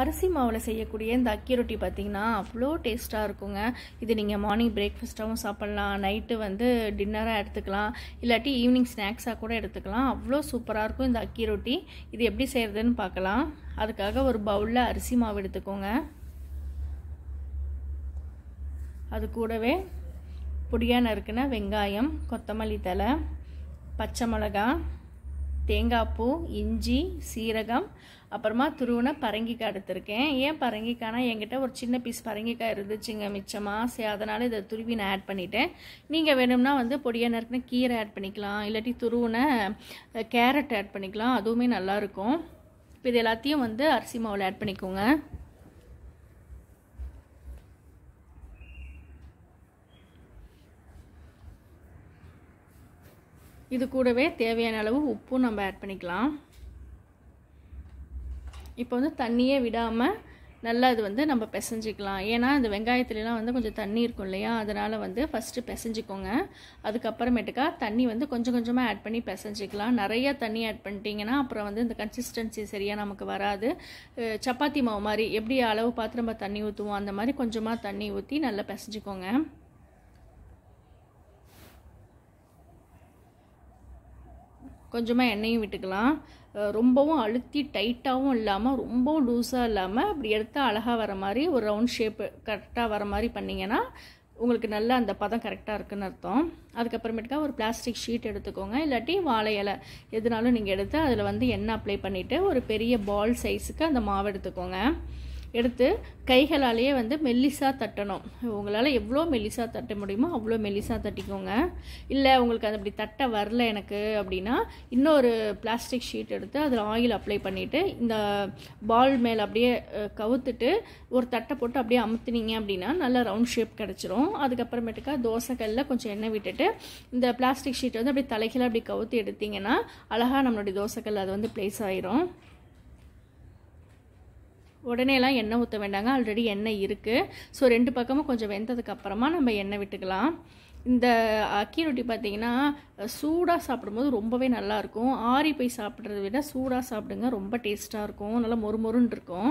அரிசி மாவில் செய்யக்கூடிய இந்த அக்கி ரொட்டி பார்த்திங்கன்னா அவ்வளோ டேஸ்ட்டாக இருக்குங்க இது நீங்கள் மார்னிங் பிரேக்ஃபாஸ்ட்டாகவும் சாப்பிட்லாம் நைட்டு வந்து டின்னராக எடுத்துக்கலாம் இல்லாட்டி ஈவினிங் ஸ்நாக்ஸாக கூட எடுத்துக்கலாம் அவ்வளோ சூப்பராக இருக்கும் இந்த அக்கி ரொட்டி இது எப்படி செய்கிறதுன்னு பார்க்கலாம் அதுக்காக ஒரு பவுலில் அரிசி மாவு எடுத்துக்கோங்க அது கூடவே பொடியான இருக்குன்னா வெங்காயம் கொத்தமல்லி தலை பச்சை மிளகாய் தேங்காய் பூ இஞ்சி சீரகம் அப்புறமா துருவனை பரங்கிக்காய் எடுத்திருக்கேன் ஏன் பரங்கிக்காய்னா என்கிட்ட ஒரு சின்ன பீஸ் பரங்கிக்காய் இருந்துச்சுங்க மிச்சமாக சரி அதனால் இதை துருவி நான் ஆட் பண்ணிட்டேன் நீங்கள் வேணும்னா வந்து பொடியாக நறுக்கின கீரை ஆட் பண்ணிக்கலாம் இல்லாட்டி துருவனை கேரட் ஆட் பண்ணிக்கலாம் அதுவுமே நல்லாயிருக்கும் இப்போ இது எல்லாத்தையும் வந்து அரிசி மாவில் ஆட் பண்ணிக்கோங்க இது கூடவே தேவையான அளவு உப்பும் நம்ம ஆட் பண்ணிக்கலாம் இப்போ வந்து தண்ணியே விடாமல் நல்லா இது வந்து நம்ம பிசைஞ்சிக்கலாம் ஏன்னா இந்த வெங்காயத்துலலாம் வந்து கொஞ்சம் தண்ணி இருக்கும் இல்லையா அதனால் வந்து ஃபஸ்ட்டு பிசைஞ்சிக்கோங்க அதுக்கப்புறமேட்டுக்கா தண்ணி வந்து கொஞ்சம் கொஞ்சமாக ஆட் பண்ணி பிசைஞ்சிக்கலாம் நிறையா தண்ணி ஆட் பண்ணிட்டீங்கன்னா அப்புறம் வந்து இந்த கன்சிஸ்டன்சி சரியாக நமக்கு வராது சப்பாத்தி மாவு மாதிரி எப்படி அளவு பார்த்து நம்ம தண்ணி ஊற்றுவோம் அந்த மாதிரி கொஞ்சமாக தண்ணி ஊற்றி நல்லா பிசைஞ்சிக்கோங்க கொஞ்சமாக எண்ணெயும் விட்டுக்கலாம் ரொம்பவும் அழுத்தி டைட்டாகவும் இல்லாமல் ரொம்பவும் லூஸாக இல்லாமல் அப்படி எடுத்தால் அழகாக வர மாதிரி ஒரு ரவுண்ட் ஷேப்பு கரெக்டாக வர மாதிரி பண்ணிங்கன்னா உங்களுக்கு நல்லா அந்த பதம் கரெக்டாக இருக்குன்னு அர்த்தம் அதுக்கப்புறமேட்டுக்கா ஒரு பிளாஸ்டிக் ஷீட் எடுத்துக்கோங்க இல்லாட்டி வாழை இலை எதுனாலும் நீங்கள் எடுத்து அதில் வந்து எண்ணெய் அப்ளை பண்ணிவிட்டு ஒரு பெரிய பால் சைஸுக்கு அந்த மாவு எடுத்துக்கோங்க எடுத்து கைகளாலேயே வந்து மெல்லிசாக தட்டணும் உங்களால் எவ்வளோ மெல்லிசாக தட்ட முடியுமோ அவ்வளோ மெல்லிசாக தட்டிக்கோங்க இல்லை உங்களுக்கு அது அப்படி தட்ட வரல எனக்கு அப்படின்னா இன்னொரு பிளாஸ்டிக் ஷீட் எடுத்து அதில் ஆயில் அப்ளை பண்ணிவிட்டு இந்த பால் மேலே அப்படியே கவுத்துட்டு ஒரு தட்டை போட்டு அப்படியே அமுத்துனீங்க அப்படின்னா நல்லா ரவுண்ட் ஷேப் கிடச்சிரும் அதுக்கப்புறமேட்டுக்கா தோசைக்கல்லில் கொஞ்சம் எண்ணெய் விட்டுட்டு இந்த பிளாஸ்டிக் ஷீட் வந்து அப்படியே தலைகளை அப்படி கவுத்து எடுத்திங்கன்னா அழகாக நம்மளுடைய தோசைக்கல் அது வந்து பிளேஸ் ஆயிரும் உடனேலாம் எண்ணெய் ஊற்ற வேண்டாங்க ஆல்ரெடி எண்ணெய் இருக்குது ஸோ ரெண்டு பக்கமும் கொஞ்சம் வெந்ததுக்கப்புறமா நம்ம எண்ணெய் விட்டுக்கலாம் இந்த அக்கி ரொட்டி பார்த்திங்கன்னா சூடாக சாப்பிடும்போது ரொம்பவே நல்லாயிருக்கும் ஆறி போய் சாப்பிட்றத விட சூடாக சாப்பிடுங்க ரொம்ப டேஸ்ட்டாக இருக்கும் நல்லா மொறுமொருன்னு இருக்கும்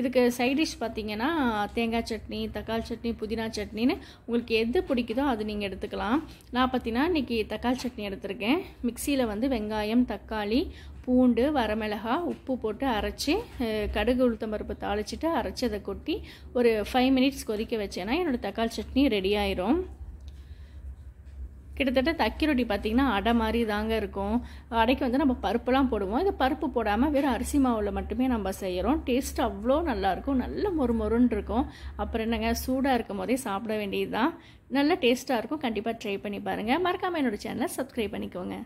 இதுக்கு சைட் டிஷ் பார்த்திங்கன்னா தேங்காய் சட்னி தக்காளி சட்னி புதினா சட்னின்னு உங்களுக்கு எது பிடிக்குதோ அது நீங்கள் எடுத்துக்கலாம் நான் பார்த்திங்கன்னா இன்றைக்கி தக்காளி சட்னி எடுத்திருக்கேன் மிக்சியில் வந்து வெங்காயம் தக்காளி பூண்டு வரமிளகா உப்பு போட்டு அரைச்சி கடுகு உளுத்தம் பருப்பு தாளிச்சிட்டு அரைச்சி அதை கொட்டி ஒரு ஃபைவ் மினிட்ஸ் கொதிக்க வச்சேன்னா என்னோடய தக்காளி சட்னி ரெடி ஆயிரும் கிட்டத்தட்ட தக்கி ரொட்டி பார்த்திங்கன்னா அடை மாதிரி தாங்க இருக்கும் அடைக்கு வந்து நம்ம பருப்புலாம் போடுவோம் இது பருப்பு போடாமல் வெறும் அரிசி மாவில் மட்டுமே நம்ம செய்கிறோம் டேஸ்ட் அவ்வளோ நல்லாயிருக்கும் நல்ல மொறு மொறுன்னு இருக்கும் அப்புறம் என்னங்க சூடாக இருக்கும் போதே சாப்பிட வேண்டியது தான் நல்ல டேஸ்ட்டாக இருக்கும் கண்டிப்பாக ட்ரை பண்ணி பாருங்கள் மறக்காமல் என்னோடய சேனலை சப்ஸ்கிரைப் பண்ணிக்கோங்க